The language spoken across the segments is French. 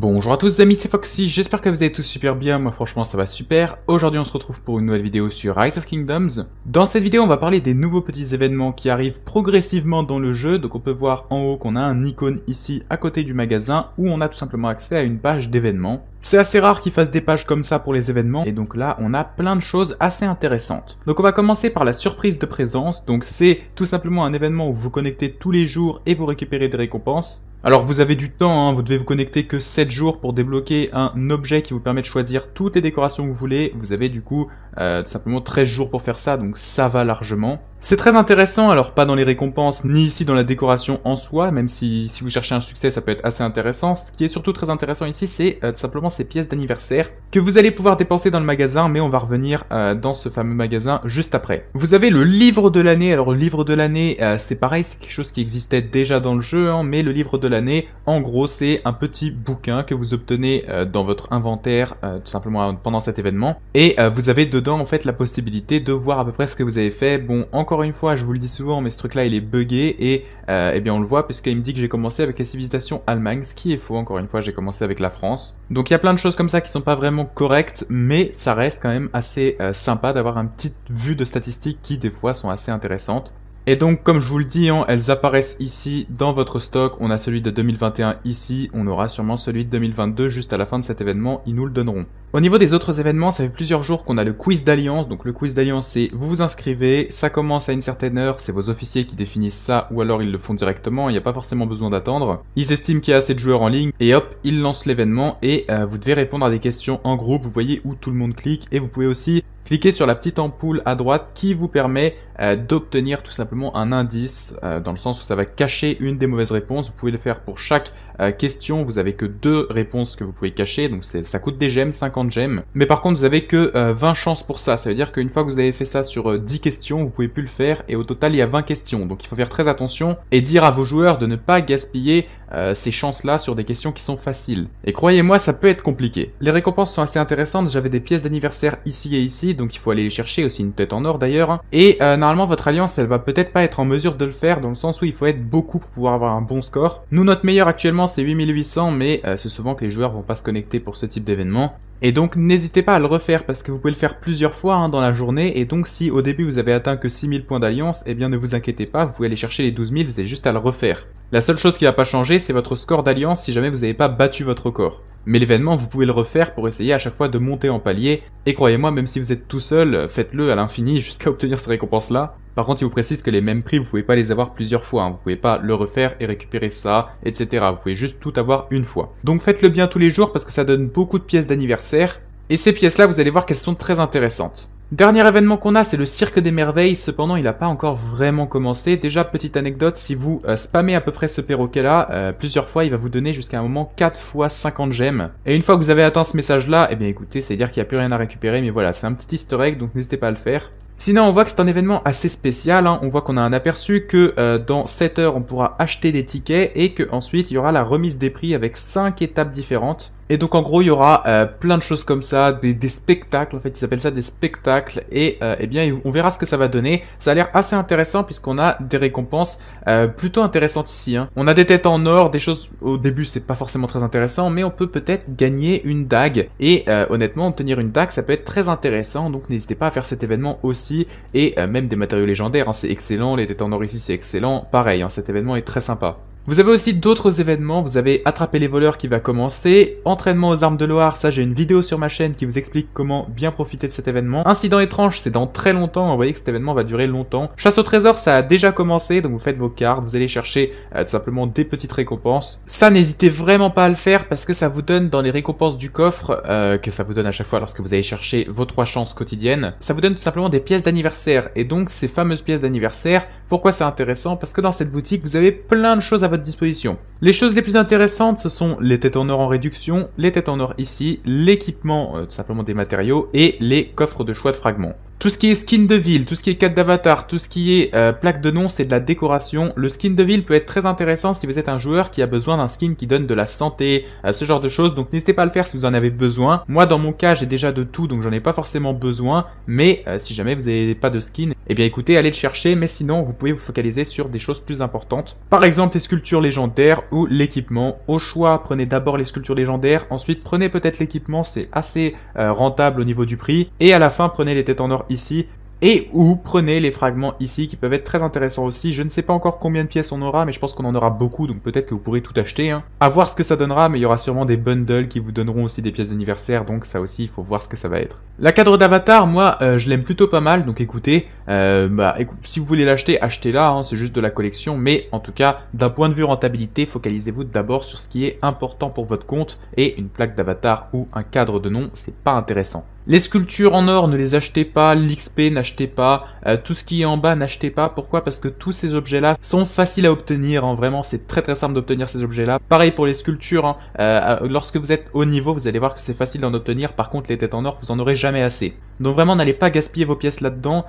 Bonjour à tous les amis, c'est Foxy, j'espère que vous allez tous super bien, moi franchement ça va super. Aujourd'hui on se retrouve pour une nouvelle vidéo sur Rise of Kingdoms. Dans cette vidéo on va parler des nouveaux petits événements qui arrivent progressivement dans le jeu, donc on peut voir en haut qu'on a un icône ici à côté du magasin où on a tout simplement accès à une page d'événements. C'est assez rare qu'ils fassent des pages comme ça pour les événements, et donc là, on a plein de choses assez intéressantes. Donc on va commencer par la surprise de présence, donc c'est tout simplement un événement où vous vous connectez tous les jours et vous récupérez des récompenses. Alors vous avez du temps, hein, vous devez vous connecter que 7 jours pour débloquer un objet qui vous permet de choisir toutes les décorations que vous voulez, vous avez du coup euh, tout simplement 13 jours pour faire ça, donc ça va largement. C'est très intéressant, alors pas dans les récompenses, ni ici dans la décoration en soi, même si, si vous cherchez un succès, ça peut être assez intéressant. Ce qui est surtout très intéressant ici, c'est euh, tout simplement ces pièces d'anniversaire que vous allez pouvoir dépenser dans le magasin, mais on va revenir euh, dans ce fameux magasin juste après. Vous avez le livre de l'année, alors le livre de l'année, c'est pareil, c'est quelque chose qui existait déjà dans le jeu, hein, mais le livre de l'année, en gros, c'est un petit bouquin que vous obtenez dans votre inventaire, tout simplement pendant cet événement, et vous avez dedans en fait la possibilité de voir à peu près ce que vous avez fait. Bon, encore une fois, je vous le dis souvent, mais ce truc là il est buggé et euh, eh bien on le voit puisqu'il me dit que j'ai commencé avec la civilisation Allemagne, ce qui est faux, encore une fois j'ai commencé avec la France. Donc il y a plein de choses comme ça qui sont pas vraiment correctes, mais ça reste quand même assez euh, sympa d'avoir un petite vue de statistiques qui des fois sont assez intéressantes. Et donc, comme je vous le dis, hein, elles apparaissent ici dans votre stock. On a celui de 2021 ici, on aura sûrement celui de 2022 juste à la fin de cet événement, ils nous le donneront. Au niveau des autres événements, ça fait plusieurs jours qu'on a le quiz d'alliance. Donc le quiz d'alliance, c'est vous vous inscrivez, ça commence à une certaine heure, c'est vos officiers qui définissent ça, ou alors ils le font directement, il n'y a pas forcément besoin d'attendre. Ils estiment qu'il y a assez de joueurs en ligne, et hop, ils lancent l'événement, et euh, vous devez répondre à des questions en groupe, vous voyez où tout le monde clique, et vous pouvez aussi cliquez sur la petite ampoule à droite qui vous permet euh, d'obtenir tout simplement un indice, euh, dans le sens où ça va cacher une des mauvaises réponses. Vous pouvez le faire pour chaque euh, question, vous avez que deux réponses que vous pouvez cacher, donc ça coûte des gemmes, 50 gemmes. Mais par contre, vous avez que 20 chances pour ça, ça veut dire qu'une fois que vous avez fait ça sur 10 questions, vous pouvez plus le faire, et au total, il y a 20 questions. Donc il faut faire très attention et dire à vos joueurs de ne pas gaspiller euh, ces chances-là sur des questions qui sont faciles. Et croyez-moi, ça peut être compliqué. Les récompenses sont assez intéressantes, j'avais des pièces d'anniversaire ici et ici, donc il faut aller les chercher, aussi une tête en or d'ailleurs. Hein. Et euh, normalement, votre alliance, elle va peut-être pas être en mesure de le faire, dans le sens où il faut être beaucoup pour pouvoir avoir un bon score. Nous, notre meilleur actuellement, c'est 8800, mais euh, c'est souvent que les joueurs vont pas se connecter pour ce type d'événement. Et donc n'hésitez pas à le refaire parce que vous pouvez le faire plusieurs fois hein, dans la journée et donc si au début vous avez atteint que 6000 points d'alliance, eh bien ne vous inquiétez pas, vous pouvez aller chercher les 12000, vous avez juste à le refaire. La seule chose qui va pas changer c'est votre score d'alliance si jamais vous n'avez pas battu votre corps mais l'événement, vous pouvez le refaire pour essayer à chaque fois de monter en palier, et croyez-moi, même si vous êtes tout seul, faites-le à l'infini jusqu'à obtenir ces récompenses-là. Par contre, il vous précise que les mêmes prix, vous pouvez pas les avoir plusieurs fois, hein. vous pouvez pas le refaire et récupérer ça, etc. Vous pouvez juste tout avoir une fois. Donc faites-le bien tous les jours parce que ça donne beaucoup de pièces d'anniversaire, et ces pièces-là, vous allez voir qu'elles sont très intéressantes. Dernier événement qu'on a, c'est le Cirque des Merveilles, cependant il n'a pas encore vraiment commencé. Déjà, petite anecdote, si vous euh, spammez à peu près ce perroquet-là, euh, plusieurs fois, il va vous donner jusqu'à un moment 4 fois 50 gemmes. Et une fois que vous avez atteint ce message-là, eh bien écoutez, c'est dire qu'il n'y a plus rien à récupérer, mais voilà, c'est un petit easter egg, donc n'hésitez pas à le faire. Sinon, on voit que c'est un événement assez spécial. Hein. On voit qu'on a un aperçu que euh, dans 7 heures, on pourra acheter des tickets et qu'ensuite, il y aura la remise des prix avec 5 étapes différentes. Et donc en gros, il y aura euh, plein de choses comme ça, des, spectacles, en fait, ils appellent ça des spectacles, et euh, eh bien on verra ce que ça va donner. Ça a l'air assez intéressant puisqu'on a des récompenses euh, plutôt intéressantes ici. Hein. On a des têtes en or, des choses au début c'est pas forcément très intéressant, mais on peut peut-être gagner une dague. Et honnêtement, obtenir une dague, ça peut être très intéressant, donc n'hésitez pas à faire cet événement aussi, et même des matériaux légendaires, hein, c'est excellent, les têtes en or ici c'est excellent, pareil, hein, cet événement est très sympa. Vous avez aussi d'autres événements, vous avez Attraper les voleurs qui va commencer, Entraînement aux armes de Loire, ça j'ai une vidéo sur ma chaîne qui vous explique comment bien profiter de cet événement. Incident étrange, c'est dans très longtemps, vous voyez que cet événement va durer longtemps. Chasse au trésor, ça a déjà commencé, donc vous faites vos cartes, vous allez chercher euh, simplement des petites récompenses. Ça, n'hésitez vraiment pas à le faire parce que ça vous donne dans les récompenses du coffre, euh, que ça vous donne à chaque fois lorsque vous allez chercher vos trois chances quotidiennes, ça vous donne tout simplement des pièces d'anniversaire. Et donc ces fameuses pièces d'anniversaire, pourquoi c'est intéressant Parce que dans cette boutique, vous avez plein de choses à votre disposition. Les choses les plus intéressantes, ce sont les têtes en or en réduction, les têtes en or ici, l'équipement, euh, tout simplement des matériaux, et les coffres de choix de fragments. Tout ce qui est skin de ville, tout ce qui est cadre d'avatar, tout ce qui est euh, plaque de nom, c'est de la décoration. Le skin de ville peut être très intéressant si vous êtes un joueur qui a besoin d'un skin qui donne de la santé, euh, ce genre de choses. Donc n'hésitez pas à le faire si vous en avez besoin. Moi dans mon cas j'ai déjà de tout donc j'en ai pas forcément besoin. Mais euh, si jamais vous n'avez pas de skin, eh bien écoutez allez le chercher. Mais sinon vous pouvez vous focaliser sur des choses plus importantes. Par exemple les sculptures légendaires ou l'équipement. Au choix prenez d'abord les sculptures légendaires, ensuite prenez peut-être l'équipement, c'est assez rentable au niveau du prix. Et à la fin prenez les têtes en or ici et ou prenez les fragments ici qui peuvent être très intéressants aussi. Je ne sais pas encore combien de pièces on aura, mais je pense qu'on en aura beaucoup, donc peut-être que vous pourrez tout acheter. Hein. À voir ce que ça donnera, mais il y aura sûrement des bundles qui vous donneront aussi des pièces d'anniversaire, donc ça aussi, il faut voir ce que ça va être. La cadre d'avatar, moi, euh, je l'aime plutôt pas mal, donc écoutez, euh, bah, si vous voulez l'acheter, achetez-la, hein, c'est juste de la collection, mais en tout cas, d'un point de vue rentabilité, focalisez-vous d'abord sur ce qui est important pour votre compte, et une plaque d'avatar ou un cadre de nom, c'est pas intéressant. Les sculptures en or, ne les achetez pas, l'XP n'achetez pas, euh, tout ce qui est en bas n'achetez pas. Pourquoi Parce que tous ces objets-là sont faciles à obtenir, hein, vraiment c'est très très simple d'obtenir ces objets-là. Pareil pour les sculptures, hein, euh, lorsque vous êtes au niveau, vous allez voir que c'est facile d'en obtenir, par contre les têtes en or, vous en aurez jamais assez. Donc vraiment n'allez pas gaspiller vos pièces là-dedans,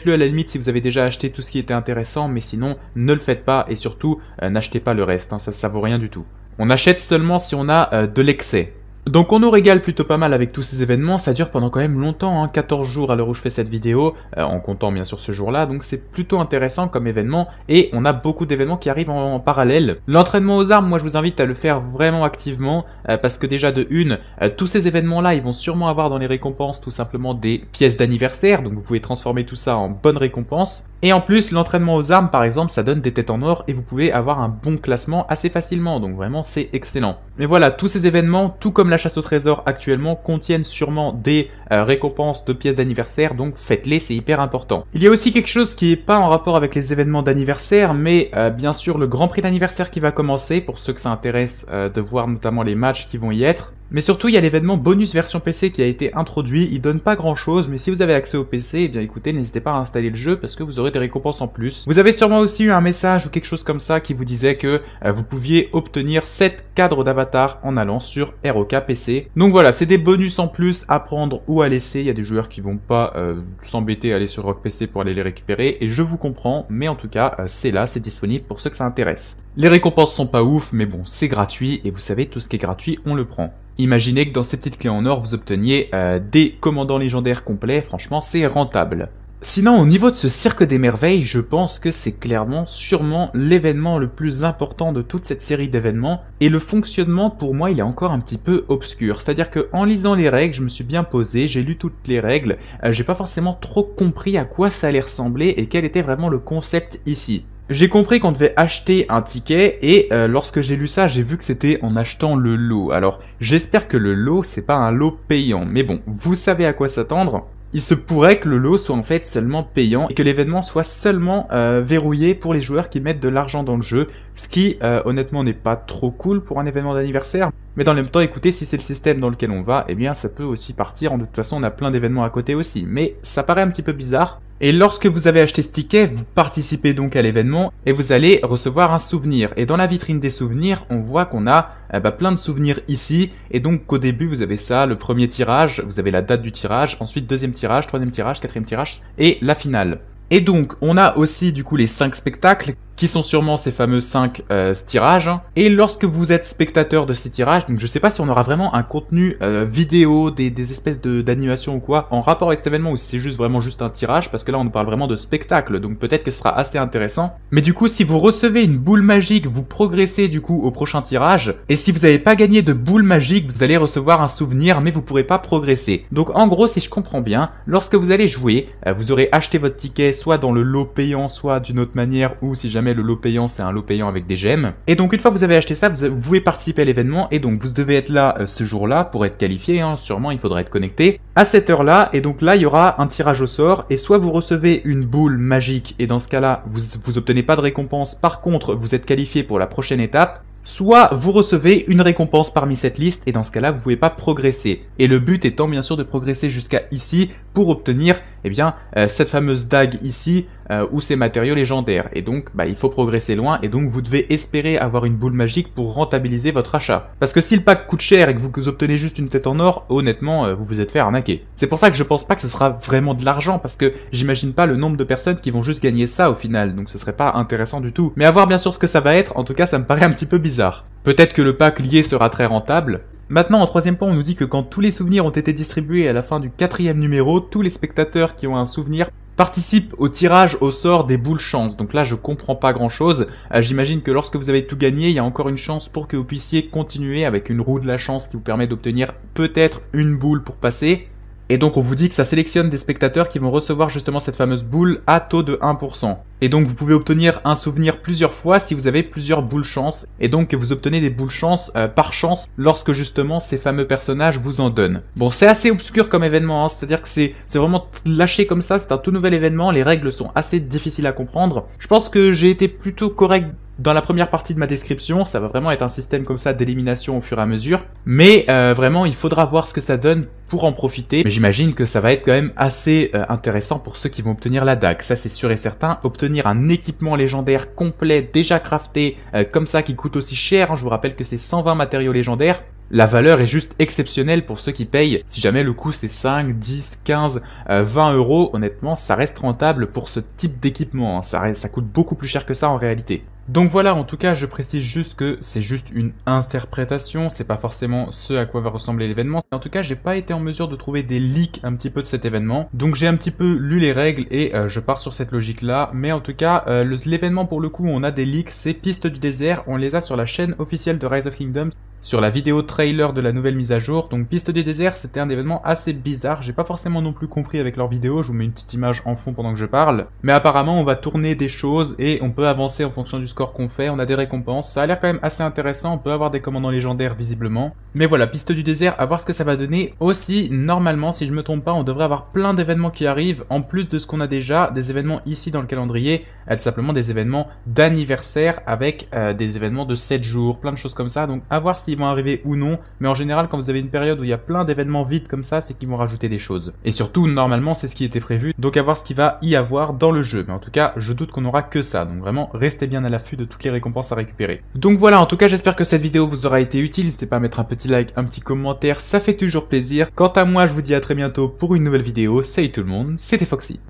faites-le à la limite si vous avez déjà acheté tout ce qui était intéressant, mais sinon, ne le faites pas et surtout, euh, n'achetez pas le reste, hein, ça, ne vaut rien du tout. On achète seulement si on a euh, de l'excès. Donc on nous régale plutôt pas mal avec tous ces événements, ça dure pendant quand même longtemps, 14 hein. jours à l'heure où je fais cette vidéo, euh, en comptant bien sûr ce jour-là, donc c'est plutôt intéressant comme événement, et on a beaucoup d'événements qui arrivent en, parallèle. L'entraînement aux armes, moi je vous invite à le faire vraiment activement, euh, parce que déjà de une, euh, tous ces événements-là, ils vont sûrement avoir dans les récompenses tout simplement des pièces d'anniversaire, donc vous pouvez transformer tout ça en bonnes récompenses. Et en plus, l'entraînement aux armes, par exemple, ça donne des têtes en or, et vous pouvez avoir un bon classement assez facilement, donc vraiment c'est excellent. Mais voilà, tous ces événements, tout comme la chasse au trésor actuellement, contiennent sûrement des euh, récompenses de pièces d'anniversaire, donc faites-les, c'est hyper important. Il y a aussi quelque chose qui est pas en rapport avec les événements d'anniversaire, mais euh, bien sûr le Grand Prix d'anniversaire qui va commencer, pour ceux que ça intéresse euh, de voir notamment les matchs qui vont y être. Mais surtout, il y a l'événement bonus version PC qui a été introduit, il donne pas grand chose, mais si vous avez accès au PC, eh bien écoutez, n'hésitez pas à installer le jeu parce que vous aurez des récompenses en plus. Vous avez sûrement aussi eu un message ou quelque chose comme ça qui vous disait que vous pouviez obtenir cette d'avatar en allant sur ROK PC. Donc voilà, c'est des bonus en plus à prendre ou à laisser. Il y a des joueurs qui vont pas euh, s'embêter à aller sur rock PC pour aller les récupérer et je vous comprends, mais en tout cas, euh, c'est là, c'est disponible pour ceux que ça intéresse. Les récompenses sont pas ouf, mais bon, c'est gratuit et vous savez, tout ce qui est gratuit, on le prend. Imaginez que dans ces petites clés en or, vous obteniez euh, des commandants légendaires complets, franchement c'est rentable. Sinon, au niveau de ce Cirque des Merveilles, je pense que c'est clairement, sûrement, l'événement le plus important de toute cette série d'événements, et le fonctionnement, pour moi, il est encore un petit peu obscur. C'est-à-dire qu'en lisant les règles, je me suis bien posé, j'ai lu toutes les règles, euh, j'ai pas forcément trop compris à quoi ça allait ressembler et quel était vraiment le concept ici. J'ai compris qu'on devait acheter un ticket et euh, lorsque j'ai lu ça, j'ai vu que c'était en achetant le lot. Alors, j'espère que le lot, c'est pas un lot payant, mais bon, vous savez à quoi s'attendre il se pourrait que le lot soit en fait seulement payant et que l'événement soit seulement euh, verrouillé pour les joueurs qui mettent de l'argent dans le jeu, ce qui, euh, honnêtement, n'est pas trop cool pour un événement d'anniversaire. Mais dans le même temps, écoutez, si c'est le système dans lequel on va, eh bien ça peut aussi partir. En de toute façon, on a plein d'événements à côté aussi. Mais ça paraît un petit peu bizarre. Et lorsque vous avez acheté ce ticket, vous participez donc à l'événement et vous allez recevoir un souvenir. Et dans la vitrine des souvenirs, on voit qu'on a eh ben, plein de souvenirs ici. Et donc qu'au début, vous avez ça, le premier tirage, vous avez la date du tirage, ensuite deuxième tirage, troisième tirage, quatrième tirage et la finale. Et donc, on a aussi du coup les cinq spectacles qui sont sûrement ces fameux 5 euh, tirages. Hein. Et lorsque vous êtes spectateur de ces tirages, donc je sais pas si on aura vraiment un contenu euh, vidéo, des, des espèces d'animations ou quoi, en rapport avec cet événement, ou si c'est juste vraiment juste un tirage, parce que là on nous parle vraiment de spectacle, donc peut-être que ce sera assez intéressant. Mais du coup, si vous recevez une boule magique, vous progressez du coup au prochain tirage, et si vous n'avez pas gagné de boule magique, vous allez recevoir un souvenir, mais vous pourrez pas progresser. Donc en gros, si je comprends bien, lorsque vous allez jouer, euh, vous aurez acheté votre ticket soit dans le lot payant, soit d'une autre manière, ou si jamais le lot payant, c'est un lot payant avec des gemmes. Et donc une fois que vous avez acheté ça, vous pouvez participer à l'événement et donc vous devez être là euh, ce jour-là pour être qualifié, hein. sûrement il faudra être connecté, à cette heure-là, et donc là il y aura un tirage au sort, et soit vous recevez une boule magique, et dans ce cas-là vous, vous obtenez pas de récompense, par contre vous êtes qualifié pour la prochaine étape, Soit vous recevez une récompense parmi cette liste et dans ce cas-là vous pouvez pas progresser. Et le but étant bien sûr de progresser jusqu'à ici pour obtenir eh bien, euh, cette fameuse dague ici, euh, ou ces matériaux légendaires. Et donc, bah, il faut progresser loin, et donc vous devez espérer avoir une boule magique pour rentabiliser votre achat. Parce que si le pack coûte cher et que vous, obtenez juste une tête en or, honnêtement, euh, vous vous êtes fait arnaquer. C'est pour ça que je pense pas que ce sera vraiment de l'argent, parce que j'imagine pas le nombre de personnes qui vont juste gagner ça au final, donc ce serait pas intéressant du tout. Mais à voir bien sûr ce que ça va être, en tout cas ça me paraît un petit peu bizarre. Peut-être que le pack lié sera très rentable, Maintenant, en troisième point, on nous dit que quand tous les souvenirs ont été distribués à la fin du quatrième numéro, tous les spectateurs qui ont un souvenir participent au tirage au sort des boules chance. Donc là, je comprends pas grand chose. Euh, j'imagine que lorsque vous avez tout gagné, il y a encore une chance pour que vous puissiez continuer avec une roue de la chance qui vous permet d'obtenir peut-être une boule pour passer. Et donc on vous dit que ça sélectionne des spectateurs qui vont recevoir justement cette fameuse boule à taux de 1%. Et donc vous pouvez obtenir un souvenir plusieurs fois si vous avez plusieurs boules chance. Et donc vous obtenez des boules chance euh, par chance lorsque justement ces fameux personnages vous en donnent. Bon c'est assez obscur comme événement, hein. c'est-à-dire que c'est vraiment lâché comme ça, c'est un tout nouvel événement, les règles sont assez difficiles à comprendre. Je pense que j'ai été plutôt correct dans la première partie de ma description, ça va vraiment être un système comme ça d'élimination au fur et à mesure. Mais euh, vraiment, il faudra voir ce que ça donne pour en profiter. Mais j'imagine que ça va être quand même assez euh, intéressant pour ceux qui vont obtenir la DAG. Ça, c'est sûr et certain. Obtenir un équipement légendaire complet, déjà crafté, euh, comme ça, qui coûte aussi cher. Hein. Je vous rappelle que c'est 120 matériaux légendaires. La valeur est juste exceptionnelle pour ceux qui payent. Si jamais le coût c'est 5, 10, 15, 20 euros, honnêtement, ça reste rentable pour ce type d'équipement. Hein. ça coûte beaucoup plus cher que ça en réalité. Donc voilà, en tout cas, je précise juste que c'est juste une interprétation, c'est pas forcément ce à quoi va ressembler l'événement. En tout cas, j'ai pas été en mesure de trouver des leaks un petit peu de cet événement, donc j'ai un petit peu lu les règles et euh, je pars sur cette logique-là. Mais en tout cas, euh, l'événement pour le coup, on a des leaks, c'est Pistes du désert, on les a sur la chaîne officielle de Rise of Kingdoms sur la vidéo trailer de la nouvelle mise à jour. Donc Piste du désert, c'était un événement assez bizarre, j'ai pas forcément non plus compris avec leur vidéo, je vous mets une petite image en fond pendant que je parle. Mais apparemment, on va tourner des choses et on peut avancer en fonction du score qu'on fait, on a des récompenses. Ça a l'air quand même assez intéressant, on peut avoir des commandants légendaires visiblement. Mais voilà, Piste du désert, à voir ce que ça va donner. Aussi, normalement, si je me trompe pas, on devrait avoir plein d'événements qui arrivent, en plus de ce qu'on a déjà, des événements ici dans le calendrier, être euh, simplement des événements d'anniversaire avec euh, des événements de 7 jours, plein de choses comme ça. Donc à voir si s'ils vont arriver ou non, mais en général quand vous avez une période où il y a plein d'événements vides comme ça, c'est qu'ils vont rajouter des choses. Et surtout, normalement, c'est ce qui était prévu, donc à voir ce qu'il va y avoir dans le jeu. Mais en tout cas, je doute qu'on aura que ça, donc vraiment, restez bien à l'affût de toutes les récompenses à récupérer. Donc voilà, en tout cas, j'espère que cette vidéo vous aura été utile, n'hésitez pas à mettre un petit like, un petit commentaire, ça fait toujours plaisir. Quant à moi, je vous dis à très bientôt pour une nouvelle vidéo, salut tout le monde, c'était Foxy.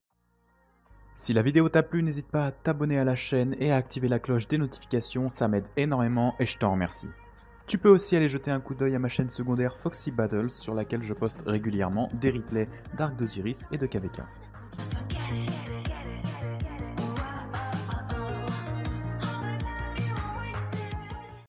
Si la vidéo t'a plu, n'hésite pas à t'abonner à la chaîne et à activer la cloche des notifications, ça m'aide énormément et je t'en remercie. Tu peux aussi aller jeter un coup d'œil à ma chaîne secondaire Foxy Battles sur laquelle je poste régulièrement des replays d'Arc d'Osiris et de KVK.